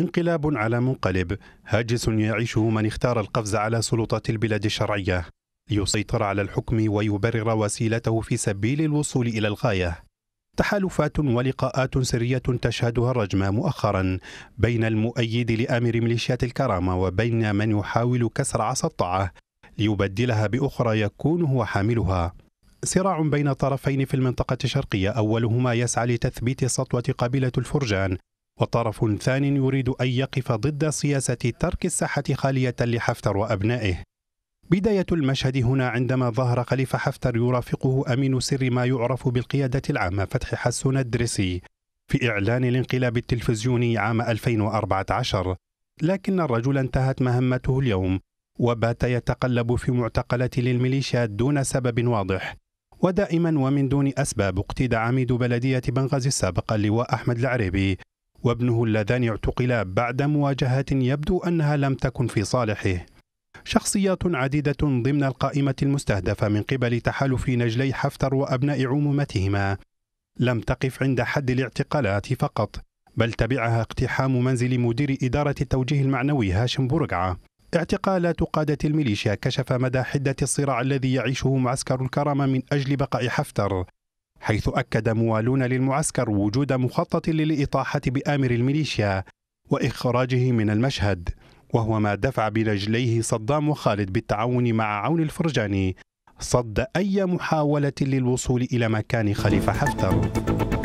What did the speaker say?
انقلاب على منقلب هاجس يعيشه من اختار القفز على سلطات البلاد الشرعية ليسيطر على الحكم ويبرر وسيلته في سبيل الوصول إلى الغاية تحالفات ولقاءات سرية تشهدها الرجمة مؤخرا بين المؤيد لآمر ميليشيات الكرامة وبين من يحاول كسر عصا الطاعة ليبدلها بأخرى يكون هو حاملها صراع بين طرفين في المنطقة الشرقية أولهما يسعى لتثبيت سطوة قبيلة الفرجان وطرف ثان يريد أن يقف ضد سياسة ترك الساحة خالية لحفتر وأبنائه بداية المشهد هنا عندما ظهر خليفة حفتر يرافقه أمين سر ما يعرف بالقيادة العامة فتحي حسن الدريسي في إعلان الانقلاب التلفزيوني عام 2014 لكن الرجل انتهت مهمته اليوم وبات يتقلب في معتقلات للميليشيات دون سبب واضح ودائما ومن دون أسباب اقتدى عميد بلدية بنغازي السابق اللواء أحمد العريبي وابنه اللذان اعتقلا بعد مواجهة يبدو أنها لم تكن في صالحه شخصيات عديدة ضمن القائمة المستهدفة من قبل تحالف نجلي حفتر وأبناء عمومتهما لم تقف عند حد الاعتقالات فقط بل تبعها اقتحام منزل مدير إدارة التوجيه المعنوي هاشم برقعة اعتقالات قادة الميليشيا كشف مدى حدة الصراع الذي يعيشه معسكر الكرامة من أجل بقاء حفتر حيث أكد موالون للمعسكر وجود مخطط للإطاحة بآمر الميليشيا وإخراجه من المشهد وهو ما دفع برجليه صدام وخالد بالتعاون مع عون الفرجاني صد أي محاولة للوصول إلى مكان خليفة حفتر